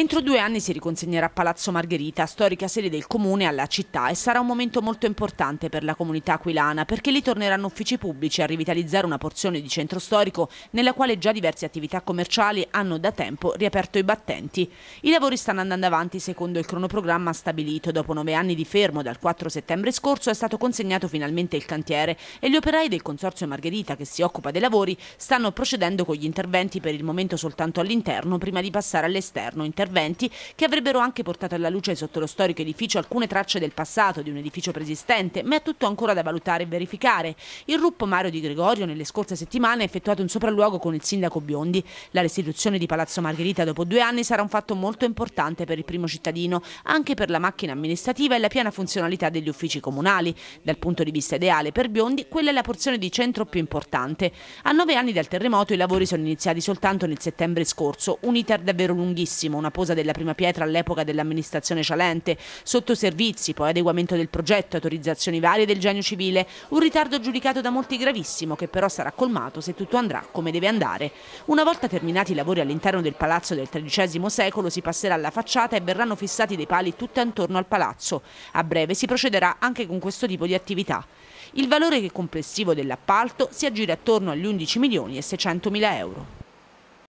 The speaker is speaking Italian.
Entro due anni si riconsegnerà Palazzo Margherita, storica sede del comune alla città e sarà un momento molto importante per la comunità aquilana perché lì torneranno uffici pubblici a rivitalizzare una porzione di centro storico nella quale già diverse attività commerciali hanno da tempo riaperto i battenti. I lavori stanno andando avanti secondo il cronoprogramma stabilito. Dopo nove anni di fermo dal 4 settembre scorso è stato consegnato finalmente il cantiere e gli operai del Consorzio Margherita che si occupa dei lavori stanno procedendo con gli interventi per il momento soltanto all'interno prima di passare all'esterno. Interventi interventi che avrebbero anche portato alla luce sotto lo storico edificio alcune tracce del passato di un edificio preesistente, ma è tutto ancora da valutare e verificare. Il Ruppo Mario Di Gregorio nelle scorse settimane ha effettuato un sopralluogo con il sindaco Biondi. La restituzione di Palazzo Margherita dopo due anni sarà un fatto molto importante per il primo cittadino, anche per la macchina amministrativa e la piena funzionalità degli uffici comunali. Dal punto di vista ideale per Biondi, quella è la porzione di centro più importante. A nove anni dal terremoto i lavori sono iniziati soltanto nel settembre scorso, un iter davvero lunghissimo, una una posa della prima pietra all'epoca dell'amministrazione Cialente, sottoservizi, poi adeguamento del progetto, autorizzazioni varie del genio civile, un ritardo giudicato da molti gravissimo che però sarà colmato se tutto andrà come deve andare. Una volta terminati i lavori all'interno del palazzo del XIII secolo si passerà alla facciata e verranno fissati dei pali tutta intorno al palazzo. A breve si procederà anche con questo tipo di attività. Il valore complessivo dell'appalto si aggira attorno agli 11 milioni e 600 mila euro.